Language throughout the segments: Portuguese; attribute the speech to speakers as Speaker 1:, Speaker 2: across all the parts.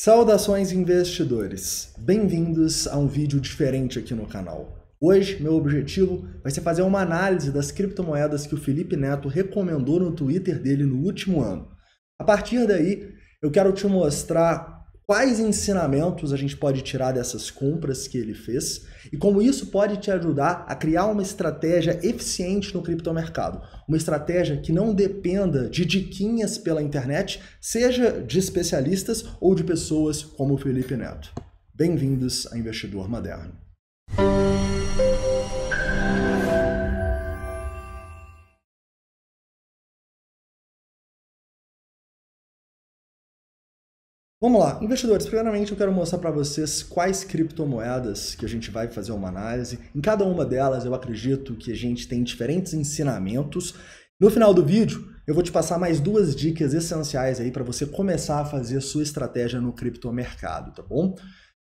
Speaker 1: Saudações investidores! Bem-vindos a um vídeo diferente aqui no canal. Hoje, meu objetivo vai ser fazer uma análise das criptomoedas que o Felipe Neto recomendou no Twitter dele no último ano. A partir daí, eu quero te mostrar quais ensinamentos a gente pode tirar dessas compras que ele fez e como isso pode te ajudar a criar uma estratégia eficiente no criptomercado. Uma estratégia que não dependa de diquinhas pela internet, seja de especialistas ou de pessoas como o Felipe Neto. Bem-vindos a Investidor Moderno. Vamos lá, investidores, primeiramente eu quero mostrar para vocês quais criptomoedas que a gente vai fazer uma análise. Em cada uma delas eu acredito que a gente tem diferentes ensinamentos. No final do vídeo eu vou te passar mais duas dicas essenciais aí para você começar a fazer sua estratégia no criptomercado, tá bom?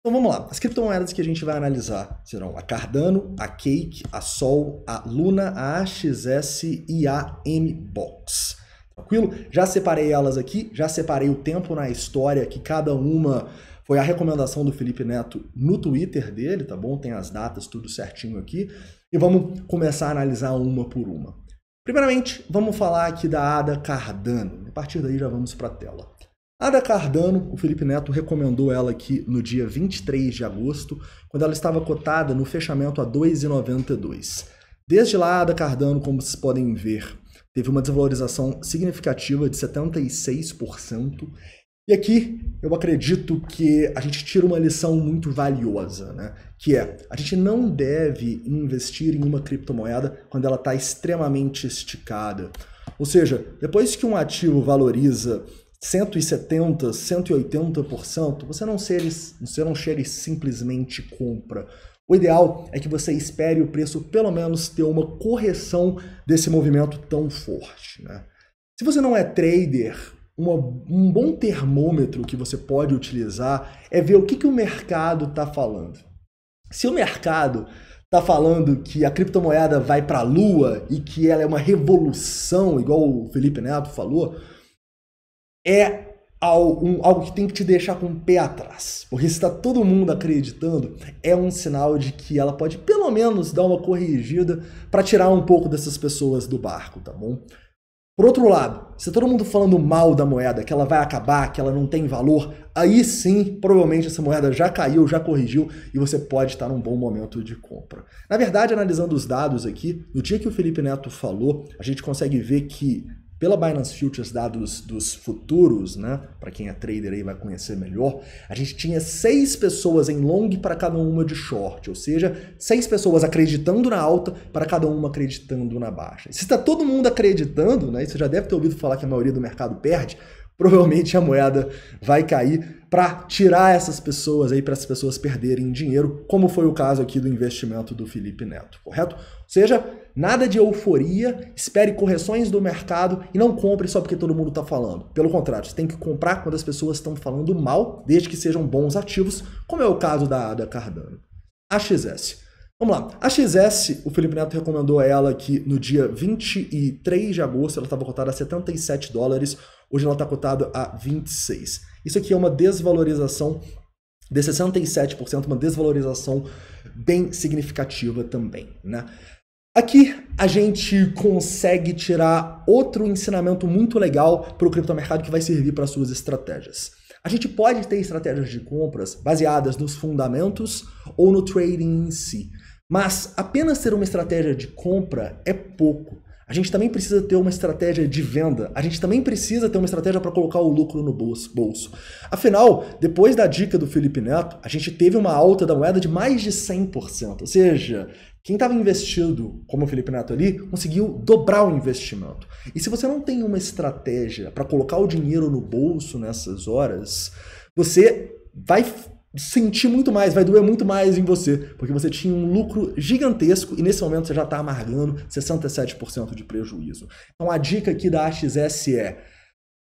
Speaker 1: Então vamos lá, as criptomoedas que a gente vai analisar serão a Cardano, a Cake, a Sol, a Luna, a AXS e a Mbox. Tranquilo? Já separei elas aqui, já separei o tempo na história que cada uma foi a recomendação do Felipe Neto no Twitter dele, tá bom? Tem as datas tudo certinho aqui. E vamos começar a analisar uma por uma. Primeiramente, vamos falar aqui da Ada Cardano. A partir daí já vamos para a tela. Ada Cardano, o Felipe Neto recomendou ela aqui no dia 23 de agosto, quando ela estava cotada no fechamento a 2,92. Desde lá, Ada Cardano, como vocês podem ver, teve uma desvalorização significativa de 76%. E aqui eu acredito que a gente tira uma lição muito valiosa, né? que é a gente não deve investir em uma criptomoeda quando ela está extremamente esticada. Ou seja, depois que um ativo valoriza 170, 180%, você não, se, você não chega e simplesmente compra. O ideal é que você espere o preço pelo menos ter uma correção desse movimento tão forte. Né? Se você não é trader, uma, um bom termômetro que você pode utilizar é ver o que, que o mercado está falando. Se o mercado está falando que a criptomoeda vai para a lua e que ela é uma revolução, igual o Felipe Neto falou, é um, algo que tem que te deixar com o pé atrás. Porque se está todo mundo acreditando, é um sinal de que ela pode pelo menos dar uma corrigida para tirar um pouco dessas pessoas do barco, tá bom? Por outro lado, se todo mundo falando mal da moeda, que ela vai acabar, que ela não tem valor, aí sim, provavelmente essa moeda já caiu, já corrigiu e você pode estar num bom momento de compra. Na verdade, analisando os dados aqui, no dia que o Felipe Neto falou, a gente consegue ver que pela Binance Futures, dados dos futuros, né? Para quem é trader aí vai conhecer melhor, a gente tinha seis pessoas em long para cada uma de short, ou seja, seis pessoas acreditando na alta para cada uma acreditando na baixa. E se está todo mundo acreditando, né? você já deve ter ouvido falar que a maioria do mercado perde provavelmente a moeda vai cair para tirar essas pessoas aí, para as pessoas perderem dinheiro, como foi o caso aqui do investimento do Felipe Neto, correto? Ou seja, nada de euforia, espere correções do mercado e não compre só porque todo mundo está falando. Pelo contrário, você tem que comprar quando as pessoas estão falando mal, desde que sejam bons ativos, como é o caso da Ada Cardano. AXS. Vamos lá. A XS, o Felipe Neto recomendou ela que no dia 23 de agosto, ela estava cotada a 77 dólares. Hoje ela está cotada a 26. Isso aqui é uma desvalorização de 67%, uma desvalorização bem significativa também, né? Aqui a gente consegue tirar outro ensinamento muito legal para o criptomercado que vai servir para suas estratégias. A gente pode ter estratégias de compras baseadas nos fundamentos ou no trading em si, mas apenas ter uma estratégia de compra é pouco. A gente também precisa ter uma estratégia de venda. A gente também precisa ter uma estratégia para colocar o lucro no bolso. Afinal, depois da dica do Felipe Neto, a gente teve uma alta da moeda de mais de 100%. Ou seja, quem estava investido, como o Felipe Neto ali, conseguiu dobrar o investimento. E se você não tem uma estratégia para colocar o dinheiro no bolso nessas horas, você vai sentir muito mais, vai doer muito mais em você, porque você tinha um lucro gigantesco e nesse momento você já está amargando 67% de prejuízo. Então a dica aqui da AXS é: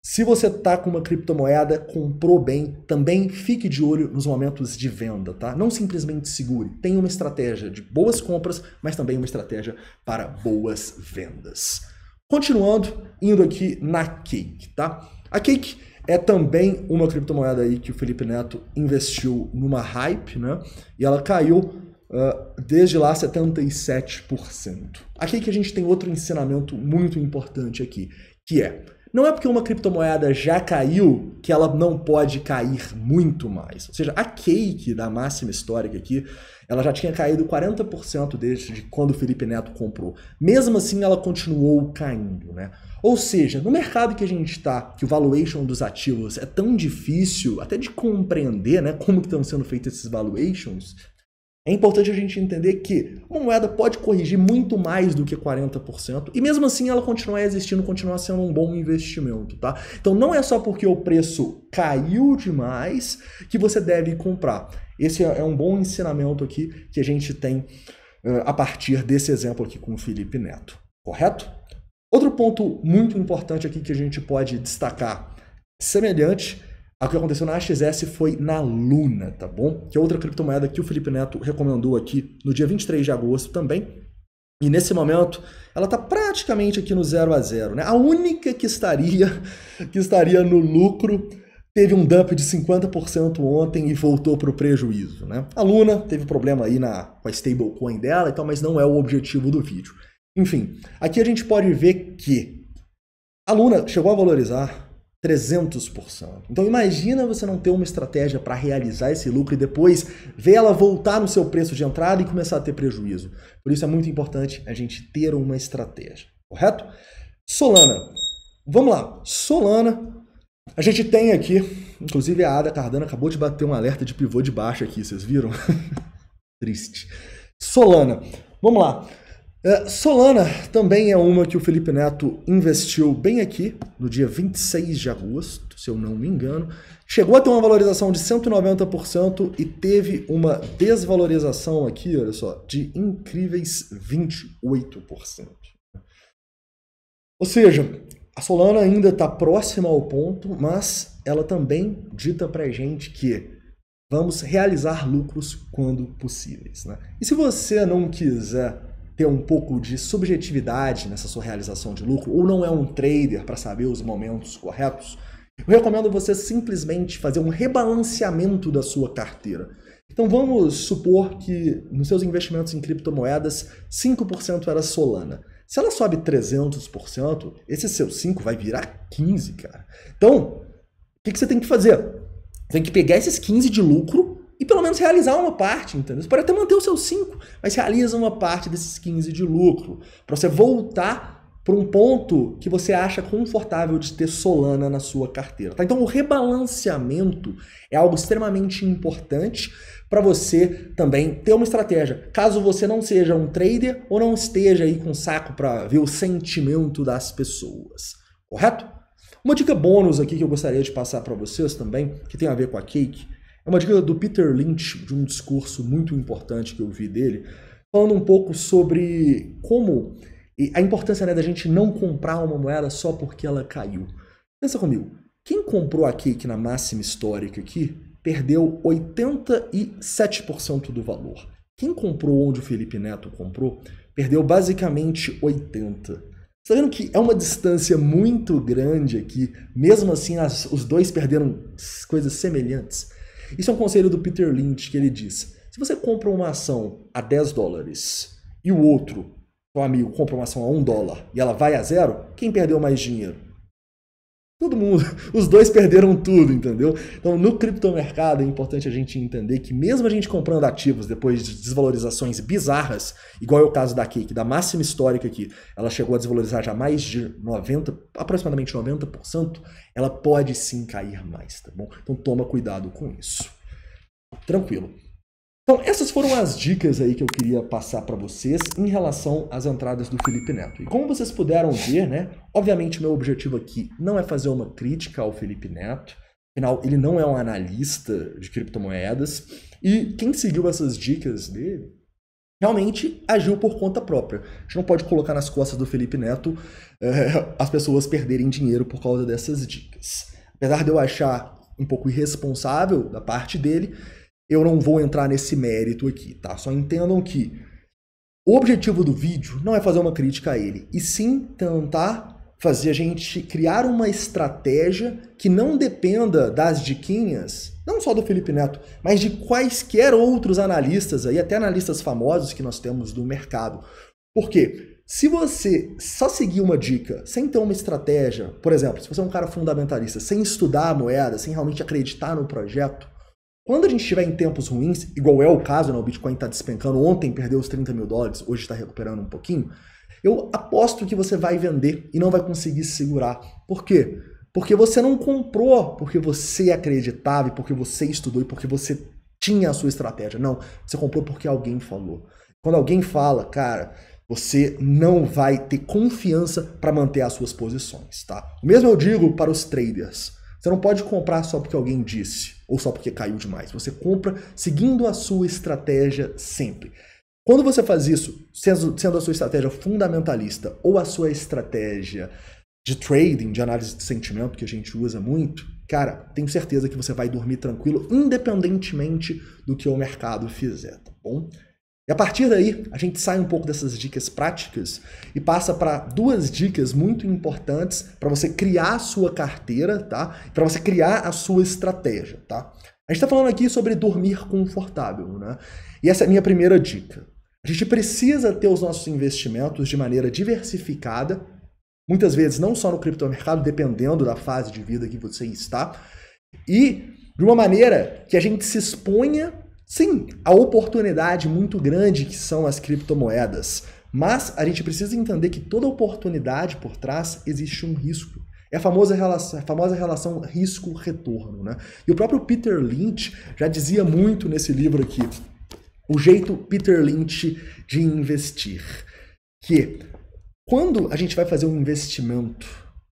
Speaker 1: se você tá com uma criptomoeda, comprou bem, também fique de olho nos momentos de venda, tá? Não simplesmente segure. Tem uma estratégia de boas compras, mas também uma estratégia para boas vendas. Continuando, indo aqui na Cake, tá? A Cake é também uma criptomoeda aí que o Felipe Neto investiu numa hype, né? E ela caiu uh, desde lá 77%. Aqui que a gente tem outro ensinamento muito importante aqui, que é não é porque uma criptomoeda já caiu que ela não pode cair muito mais. Ou seja, a cake da máxima histórica aqui, ela já tinha caído 40% desde quando o Felipe Neto comprou. Mesmo assim, ela continuou caindo, né? Ou seja, no mercado que a gente está, que o valuation dos ativos é tão difícil até de compreender né, como estão sendo feitos esses valuations, é importante a gente entender que uma moeda pode corrigir muito mais do que 40% e mesmo assim ela continuar existindo, continuar sendo um bom investimento, tá? Então não é só porque o preço caiu demais que você deve comprar. Esse é, é um bom ensinamento aqui que a gente tem uh, a partir desse exemplo aqui com o Felipe Neto, correto? Outro ponto muito importante aqui que a gente pode destacar, semelhante ao que aconteceu na AXS foi na Luna, tá bom? Que é outra criptomoeda que o Felipe Neto recomendou aqui no dia 23 de agosto também. E nesse momento, ela está praticamente aqui no zero a zero, né? A única que estaria que estaria no lucro teve um dump de 50% ontem e voltou para o prejuízo, né? A Luna teve problema aí na com a stablecoin dela, então, mas não é o objetivo do vídeo. Enfim, aqui a gente pode ver que a Luna chegou a valorizar 300%. Então imagina você não ter uma estratégia para realizar esse lucro e depois ver ela voltar no seu preço de entrada e começar a ter prejuízo. Por isso é muito importante a gente ter uma estratégia, correto? Solana. Vamos lá. Solana. A gente tem aqui, inclusive a Ada Cardano acabou de bater um alerta de pivô de baixa aqui, vocês viram? Triste. Solana. Vamos lá. É, Solana também é uma que o Felipe Neto investiu bem aqui, no dia 26 de agosto, se eu não me engano. Chegou a ter uma valorização de 190% e teve uma desvalorização aqui, olha só, de incríveis 28%. Ou seja, a Solana ainda está próxima ao ponto, mas ela também dita para gente que vamos realizar lucros quando possíveis. Né? E se você não quiser ter um pouco de subjetividade nessa sua realização de lucro, ou não é um trader para saber os momentos corretos, eu recomendo você simplesmente fazer um rebalanceamento da sua carteira. Então vamos supor que nos seus investimentos em criptomoedas, 5% era Solana. Se ela sobe 300%, esse seu 5 vai virar 15, cara. Então, o que, que você tem que fazer? Tem que pegar esses 15 de lucro e pelo menos realizar uma parte, entendeu? Você pode até manter os seus 5, mas realiza uma parte desses 15 de lucro, para você voltar para um ponto que você acha confortável de ter Solana na sua carteira. Tá? Então, o rebalanceamento é algo extremamente importante para você também ter uma estratégia. Caso você não seja um trader ou não esteja aí com saco para ver o sentimento das pessoas, correto? Uma dica bônus aqui que eu gostaria de passar para vocês também, que tem a ver com a Cake, é uma dica do Peter Lynch, de um discurso muito importante que eu vi dele, falando um pouco sobre como a importância né, da gente não comprar uma moeda só porque ela caiu. Pensa comigo, quem comprou a cake na máxima histórica aqui perdeu 87% do valor. Quem comprou onde o Felipe Neto comprou perdeu basicamente 80%. Você tá vendo que é uma distância muito grande aqui, mesmo assim as, os dois perderam coisas semelhantes. Isso é um conselho do Peter Lynch que ele diz: se você compra uma ação a 10 dólares e o outro, seu amigo, compra uma ação a 1 dólar e ela vai a zero, quem perdeu mais dinheiro? Todo mundo, os dois perderam tudo, entendeu? Então, no criptomercado é importante a gente entender que mesmo a gente comprando ativos depois de desvalorizações bizarras, igual é o caso da Cake, da máxima histórica aqui, ela chegou a desvalorizar já mais de 90, aproximadamente 90%, ela pode sim cair mais, tá bom? Então toma cuidado com isso. Tranquilo. Então, essas foram as dicas aí que eu queria passar para vocês em relação às entradas do Felipe Neto. E como vocês puderam ver, né? Obviamente, meu objetivo aqui não é fazer uma crítica ao Felipe Neto. Afinal, ele não é um analista de criptomoedas. E quem seguiu essas dicas dele realmente agiu por conta própria. A gente não pode colocar nas costas do Felipe Neto é, as pessoas perderem dinheiro por causa dessas dicas. Apesar de eu achar um pouco irresponsável da parte dele, eu não vou entrar nesse mérito aqui, tá? Só entendam que o objetivo do vídeo não é fazer uma crítica a ele, e sim tentar fazer a gente criar uma estratégia que não dependa das diquinhas, não só do Felipe Neto, mas de quaisquer outros analistas aí, até analistas famosos que nós temos do mercado. Por quê? Se você só seguir uma dica sem ter uma estratégia, por exemplo, se você é um cara fundamentalista, sem estudar a moeda, sem realmente acreditar no projeto, quando a gente estiver em tempos ruins, igual é o caso, né? o Bitcoin está despencando, ontem perdeu os 30 mil dólares, hoje está recuperando um pouquinho, eu aposto que você vai vender e não vai conseguir segurar. Por quê? Porque você não comprou porque você acreditava, porque você estudou e porque você tinha a sua estratégia. Não, você comprou porque alguém falou. Quando alguém fala, cara, você não vai ter confiança para manter as suas posições, tá? O mesmo eu digo para os traders. Você não pode comprar só porque alguém disse ou só porque caiu demais. Você compra seguindo a sua estratégia sempre. Quando você faz isso, sendo a sua estratégia fundamentalista ou a sua estratégia de trading, de análise de sentimento, que a gente usa muito, cara, tenho certeza que você vai dormir tranquilo, independentemente do que o mercado fizer, tá bom? E a partir daí, a gente sai um pouco dessas dicas práticas e passa para duas dicas muito importantes para você criar a sua carteira, tá? Para você criar a sua estratégia, tá? A gente está falando aqui sobre dormir confortável, né? E essa é a minha primeira dica. A gente precisa ter os nossos investimentos de maneira diversificada, muitas vezes não só no criptomercado, dependendo da fase de vida que você está, e de uma maneira que a gente se exponha Sim, a oportunidade muito grande que são as criptomoedas. Mas a gente precisa entender que toda oportunidade por trás existe um risco. É a famosa relação, famosa relação risco-retorno. Né? E o próprio Peter Lynch já dizia muito nesse livro aqui, o jeito Peter Lynch de investir. Que quando a gente vai fazer um investimento,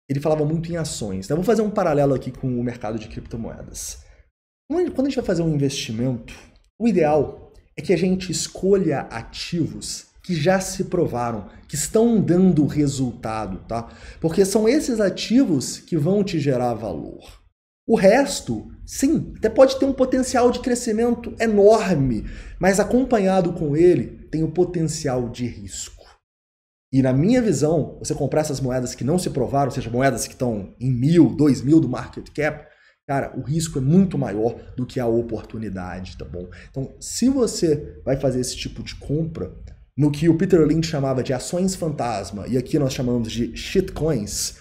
Speaker 1: ele falava muito em ações. Então, vou fazer um paralelo aqui com o mercado de criptomoedas. Quando a gente vai fazer um investimento, o ideal é que a gente escolha ativos que já se provaram, que estão dando resultado, tá? Porque são esses ativos que vão te gerar valor. O resto, sim, até pode ter um potencial de crescimento enorme, mas acompanhado com ele tem o potencial de risco. E na minha visão, você comprar essas moedas que não se provaram, ou seja, moedas que estão em mil, dois mil do market cap, Cara, o risco é muito maior do que a oportunidade, tá bom? Então, se você vai fazer esse tipo de compra, no que o Peter Lynch chamava de ações fantasma, e aqui nós chamamos de shitcoins,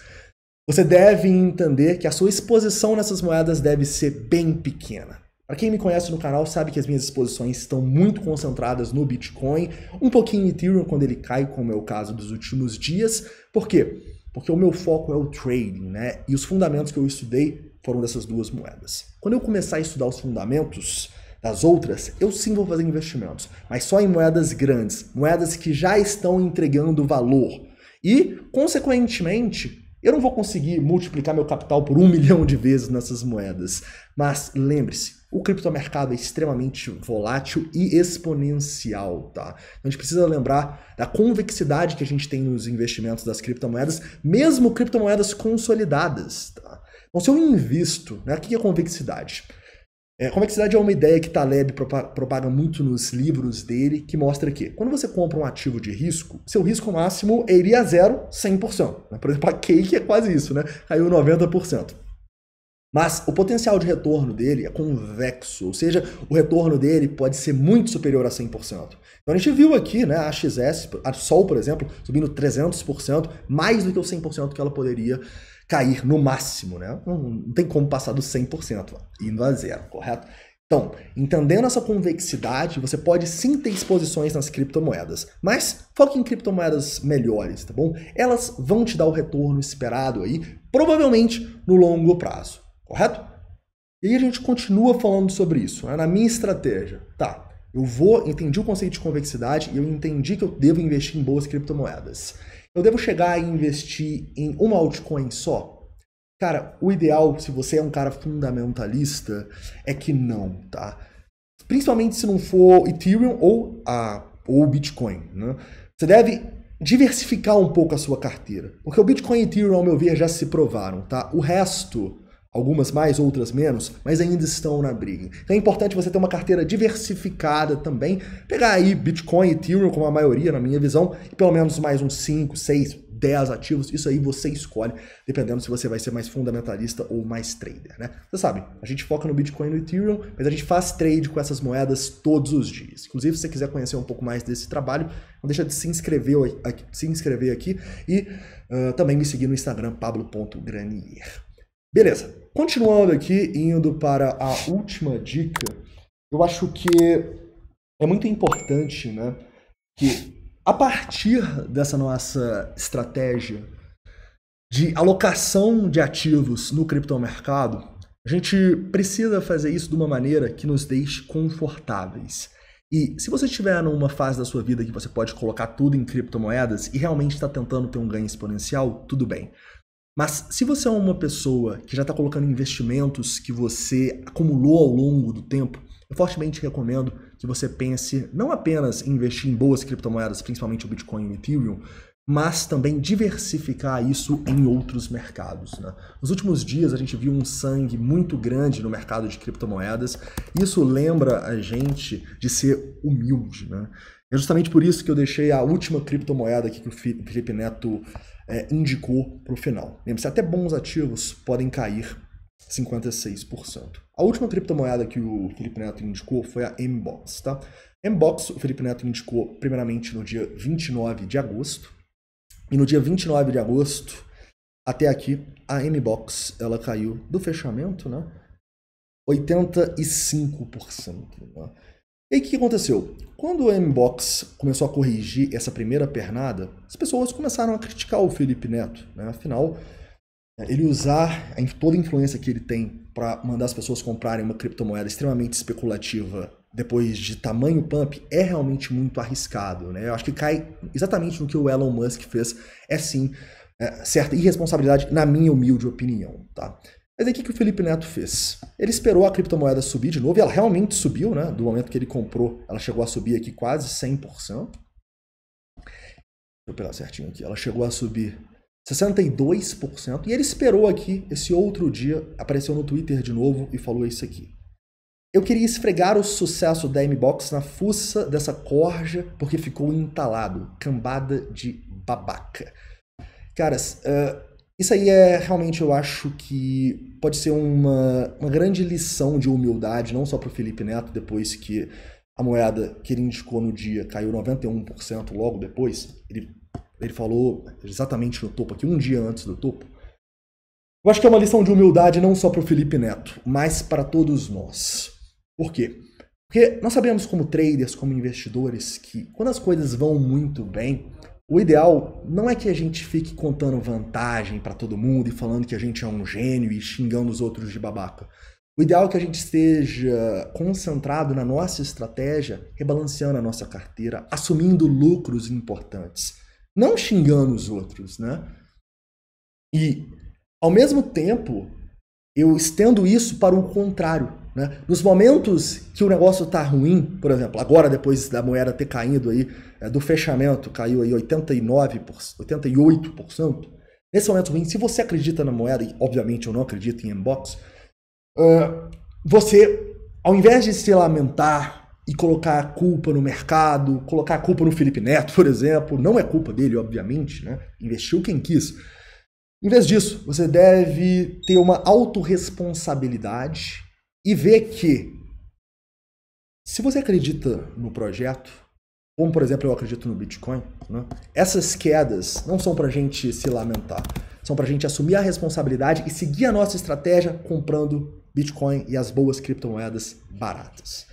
Speaker 1: você deve entender que a sua exposição nessas moedas deve ser bem pequena. Para quem me conhece no canal sabe que as minhas exposições estão muito concentradas no Bitcoin, um pouquinho em Ethereum quando ele cai, como é o caso dos últimos dias. Por quê? Porque o meu foco é o trading, né? E os fundamentos que eu estudei foram dessas duas moedas. Quando eu começar a estudar os fundamentos das outras, eu sim vou fazer investimentos, mas só em moedas grandes, moedas que já estão entregando valor. E, consequentemente, eu não vou conseguir multiplicar meu capital por um milhão de vezes nessas moedas. Mas lembre-se, o criptomercado é extremamente volátil e exponencial, tá? A gente precisa lembrar da convexidade que a gente tem nos investimentos das criptomoedas, mesmo criptomoedas consolidadas, tá? Então, se eu invisto, né, o que é convexidade? É, convexidade é uma ideia que Taleb propaga muito nos livros dele, que mostra que quando você compra um ativo de risco, seu risco máximo é iria a zero 100%. Né? Por exemplo, a Cake é quase isso, né? Caiu 90%. Mas o potencial de retorno dele é convexo, ou seja, o retorno dele pode ser muito superior a 100%. Então a gente viu aqui né, a XS, a Sol, por exemplo, subindo 300%, mais do que o 100% que ela poderia cair no máximo, né? Não, não tem como passar do 100%, indo a zero, correto? Então, entendendo essa convexidade, você pode sim ter exposições nas criptomoedas, mas foque em criptomoedas melhores, tá bom? Elas vão te dar o retorno esperado aí, provavelmente no longo prazo, correto? E aí a gente continua falando sobre isso, né? na minha estratégia. Tá, eu vou, entendi o conceito de convexidade e eu entendi que eu devo investir em boas criptomoedas. Eu devo chegar e investir em uma altcoin só? Cara, o ideal, se você é um cara fundamentalista, é que não, tá? Principalmente se não for Ethereum ou a ou Bitcoin, né? Você deve diversificar um pouco a sua carteira, porque o Bitcoin e Ethereum, ao meu ver, já se provaram, tá? O resto Algumas mais, outras menos, mas ainda estão na briga. Então é importante você ter uma carteira diversificada também, pegar aí Bitcoin e Ethereum como a maioria, na minha visão, e pelo menos mais uns 5, 6, 10 ativos, isso aí você escolhe, dependendo se você vai ser mais fundamentalista ou mais trader, né? Você sabe, a gente foca no Bitcoin e no Ethereum, mas a gente faz trade com essas moedas todos os dias. Inclusive, se você quiser conhecer um pouco mais desse trabalho, não deixa de se inscrever aqui, se inscrever aqui e uh, também me seguir no Instagram, pablo.granier. Beleza. Continuando aqui, indo para a última dica, eu acho que é muito importante, né, que a partir dessa nossa estratégia de alocação de ativos no criptomercado, a gente precisa fazer isso de uma maneira que nos deixe confortáveis. E se você estiver numa fase da sua vida que você pode colocar tudo em criptomoedas e realmente está tentando ter um ganho exponencial, tudo bem. Mas se você é uma pessoa que já está colocando investimentos que você acumulou ao longo do tempo, eu fortemente recomendo que você pense não apenas em investir em boas criptomoedas, principalmente o Bitcoin e o Ethereum, mas também diversificar isso em outros mercados. Né? Nos últimos dias a gente viu um sangue muito grande no mercado de criptomoedas. Isso lembra a gente de ser humilde. Né? É justamente por isso que eu deixei a última criptomoeda aqui que o Felipe Neto é, indicou para o final. Lembre-se, até bons ativos podem cair 56%. A última criptomoeda que o Felipe Neto indicou foi a Mbox, tá? Mbox, o Felipe Neto indicou primeiramente no dia 29 de agosto. E no dia 29 de agosto, até aqui, a Mbox, ela caiu do fechamento, né? 85%. Né? E aí o que aconteceu? Quando o Mbox começou a corrigir essa primeira pernada, as pessoas começaram a criticar o Felipe Neto. Né? Afinal, né, ele usar toda a influência que ele tem para mandar as pessoas comprarem uma criptomoeda extremamente especulativa depois de tamanho pump é realmente muito arriscado. Né? Eu acho que cai exatamente no que o Elon Musk fez. É sim é, certa irresponsabilidade, na minha humilde opinião. Tá? Mas aí o que o Felipe Neto fez? Ele esperou a criptomoeda subir de novo, e ela realmente subiu, né? Do momento que ele comprou, ela chegou a subir aqui quase 100%. Vou pegar certinho aqui. Ela chegou a subir 62%, e ele esperou aqui, esse outro dia, apareceu no Twitter de novo e falou isso aqui. Eu queria esfregar o sucesso da M-Box na fuça dessa corja, porque ficou entalado. Cambada de babaca. Caras, uh, isso aí é realmente, eu acho que pode ser uma, uma grande lição de humildade, não só para o Felipe Neto, depois que a moeda que ele indicou no dia caiu 91% logo depois. Ele, ele falou exatamente no topo aqui, um dia antes do topo. Eu acho que é uma lição de humildade não só para o Felipe Neto, mas para todos nós. Por quê? Porque nós sabemos como traders, como investidores, que quando as coisas vão muito bem, o ideal não é que a gente fique contando vantagem para todo mundo e falando que a gente é um gênio e xingando os outros de babaca. O ideal é que a gente esteja concentrado na nossa estratégia, rebalanceando a nossa carteira, assumindo lucros importantes, não xingando os outros, né? E ao mesmo tempo, eu estendo isso para o contrário. Né? Nos momentos que o negócio está ruim, por exemplo, agora depois da moeda ter caído aí, é, do fechamento, caiu aí 89%, 88%, nesse momento ruim, se você acredita na moeda, e obviamente eu não acredito em inbox, uh, você, ao invés de se lamentar e colocar a culpa no mercado, colocar a culpa no Felipe Neto, por exemplo, não é culpa dele, obviamente, né? investiu quem quis, em vez disso, você deve ter uma autorresponsabilidade e ver que se você acredita no projeto, como por exemplo eu acredito no Bitcoin, né? essas quedas não são para gente se lamentar, são para gente assumir a responsabilidade e seguir a nossa estratégia comprando Bitcoin e as boas criptomoedas baratas.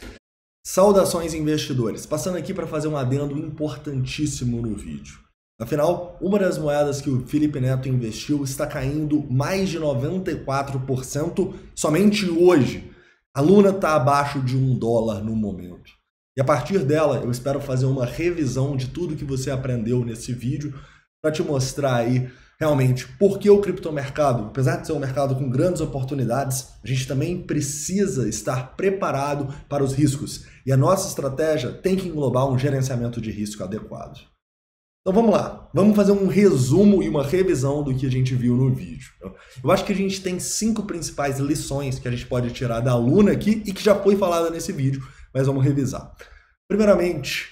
Speaker 1: Saudações investidores, passando aqui para fazer um adendo importantíssimo no vídeo. Afinal, uma das moedas que o Felipe Neto investiu está caindo mais de 94% somente hoje. A Luna está abaixo de um dólar no momento. E a partir dela, eu espero fazer uma revisão de tudo que você aprendeu nesse vídeo para te mostrar aí realmente por que o criptomercado, apesar de ser um mercado com grandes oportunidades, a gente também precisa estar preparado para os riscos. E a nossa estratégia tem que englobar um gerenciamento de risco adequado. Então vamos lá, vamos fazer um resumo e uma revisão do que a gente viu no vídeo. Né? Eu acho que a gente tem cinco principais lições que a gente pode tirar da aluna aqui e que já foi falada nesse vídeo, mas vamos revisar. Primeiramente,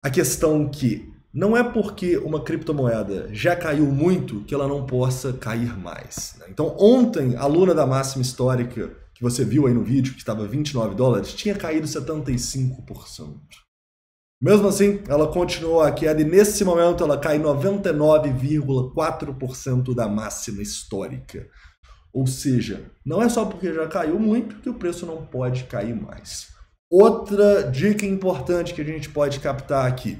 Speaker 1: a questão que não é porque uma criptomoeda já caiu muito que ela não possa cair mais. Né? Então ontem, a Luna da máxima histórica que você viu aí no vídeo, que estava 29 dólares, tinha caído 75%. Mesmo assim, ela continuou a queda e nesse momento ela cai 99,4% da máxima histórica. Ou seja, não é só porque já caiu muito que o preço não pode cair mais. Outra dica importante que a gente pode captar aqui.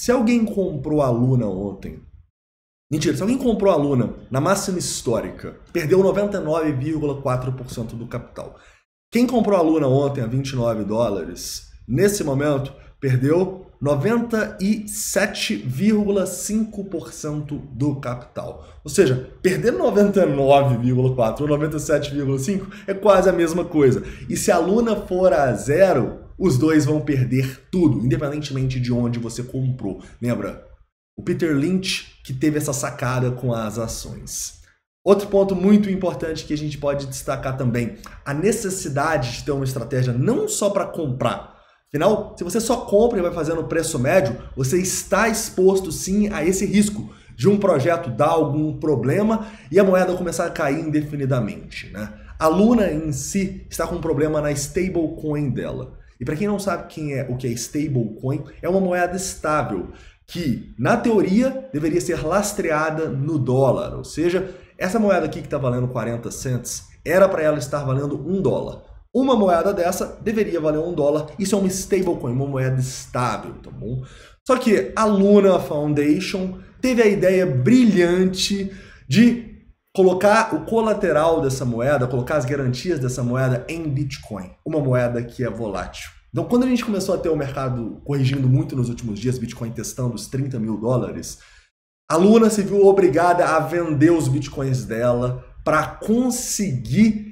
Speaker 1: Se alguém comprou a Luna ontem, mentira, se alguém comprou a Luna na máxima histórica, perdeu 99,4% do capital. Quem comprou a Luna ontem a 29 dólares, nesse momento, perdeu 97,5% do capital. Ou seja, perder 99,4 ou 97,5 é quase a mesma coisa. E se a Luna for a zero, os dois vão perder tudo, independentemente de onde você comprou. Lembra? O Peter Lynch que teve essa sacada com as ações. Outro ponto muito importante que a gente pode destacar também, a necessidade de ter uma estratégia não só para comprar, Afinal, se você só compra e vai fazendo preço médio, você está exposto sim a esse risco de um projeto dar algum problema e a moeda começar a cair indefinidamente. Né? A Luna em si está com um problema na stablecoin dela. E para quem não sabe quem é o que é stablecoin, é uma moeda estável que, na teoria, deveria ser lastreada no dólar. Ou seja, essa moeda aqui que está valendo 40 cents era para ela estar valendo um dólar. Uma moeda dessa deveria valer um dólar. Isso é uma stablecoin, uma moeda estável, tá bom? Só que a Luna Foundation teve a ideia brilhante de colocar o colateral dessa moeda, colocar as garantias dessa moeda em Bitcoin, uma moeda que é volátil. Então, quando a gente começou a ter o mercado corrigindo muito nos últimos dias, Bitcoin testando os 30 mil dólares, a Luna se viu obrigada a vender os Bitcoins dela para conseguir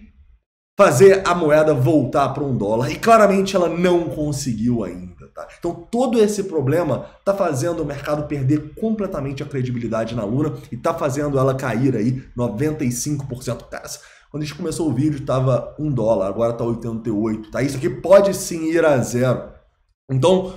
Speaker 1: fazer a moeda voltar para um dólar. E claramente ela não conseguiu ainda. Tá? Então todo esse problema está fazendo o mercado perder completamente a credibilidade na Luna e está fazendo ela cair aí 95%. Cara, quando a gente começou o vídeo estava um dólar, agora está 88, tá? Isso aqui pode sim ir a zero. Então,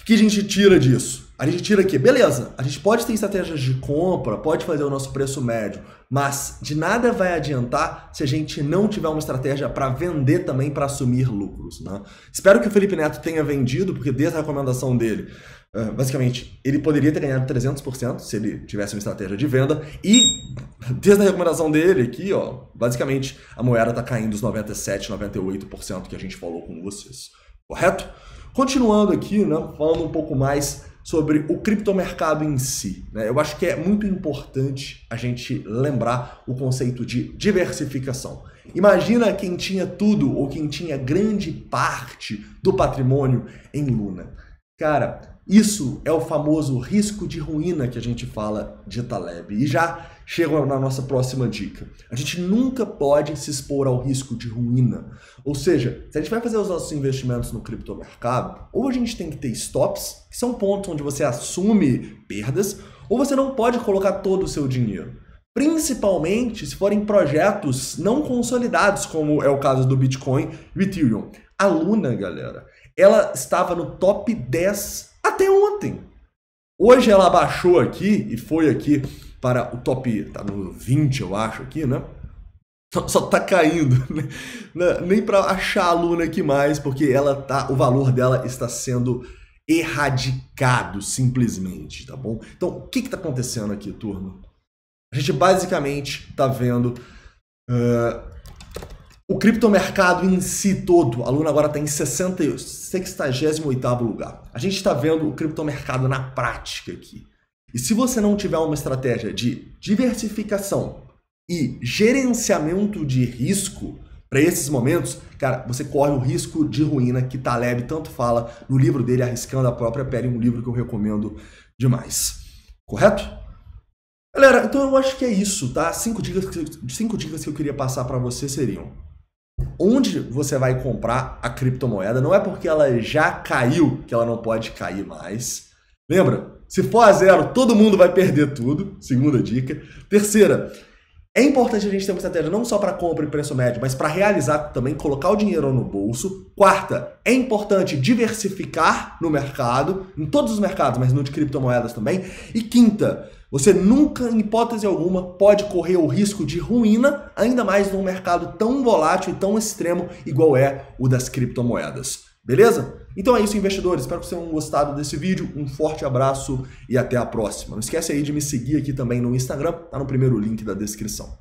Speaker 1: o que a gente tira disso? A gente tira aqui, beleza, a gente pode ter estratégias de compra, pode fazer o nosso preço médio, mas de nada vai adiantar se a gente não tiver uma estratégia para vender também para assumir lucros. Né? Espero que o Felipe Neto tenha vendido, porque desde a recomendação dele, é, basicamente, ele poderia ter ganhado 300% se ele tivesse uma estratégia de venda, e desde a recomendação dele aqui, ó, basicamente, a moeda está caindo os 97%, 98% que a gente falou com vocês, correto? Continuando aqui, né, falando um pouco mais sobre o criptomercado em si. Né? Eu acho que é muito importante a gente lembrar o conceito de diversificação. Imagina quem tinha tudo ou quem tinha grande parte do patrimônio em Luna. Cara, isso é o famoso risco de ruína que a gente fala de Taleb. E já chega na nossa próxima dica. A gente nunca pode se expor ao risco de ruína. Ou seja, se a gente vai fazer os nossos investimentos no criptomercado, ou a gente tem que ter stops, que são pontos onde você assume perdas, ou você não pode colocar todo o seu dinheiro. Principalmente se forem projetos não consolidados, como é o caso do Bitcoin e Ethereum. A Luna, galera, ela estava no top 10 até ontem. Hoje ela baixou aqui e foi aqui para o top, tá no 20 eu acho aqui, né? Só, tá caindo, né? Né? nem para achar a luna aqui mais, porque ela tá, o valor dela está sendo erradicado simplesmente, tá bom? Então, o que que tá acontecendo aqui, turma? A gente basicamente tá vendo uh, o criptomercado em si todo, a Luna agora está em 60, 68 lugar. A gente está vendo o criptomercado na prática aqui. E se você não tiver uma estratégia de diversificação e gerenciamento de risco para esses momentos, cara, você corre o risco de ruína que Taleb tanto fala no livro dele Arriscando a Própria Pele, um livro que eu recomendo demais. Correto? Galera, então eu acho que é isso, tá? Cinco dicas que, cinco dicas que eu queria passar para você seriam: onde você vai comprar a criptomoeda. Não é porque ela já caiu que ela não pode cair mais. Lembra? Se for a zero, todo mundo vai perder tudo. Segunda dica. Terceira, é importante a gente ter uma estratégia não só para compra e preço médio, mas para realizar também, colocar o dinheiro no bolso. Quarta, é importante diversificar no mercado, em todos os mercados, mas no de criptomoedas também. E quinta, você nunca, em hipótese alguma, pode correr o risco de ruína, ainda mais num mercado tão volátil e tão extremo igual é o das criptomoedas. Beleza? Então é isso, investidores. Espero que vocês tenham gostado desse vídeo. Um forte abraço e até a próxima. Não esquece aí de me seguir aqui também no Instagram, tá no primeiro link da descrição.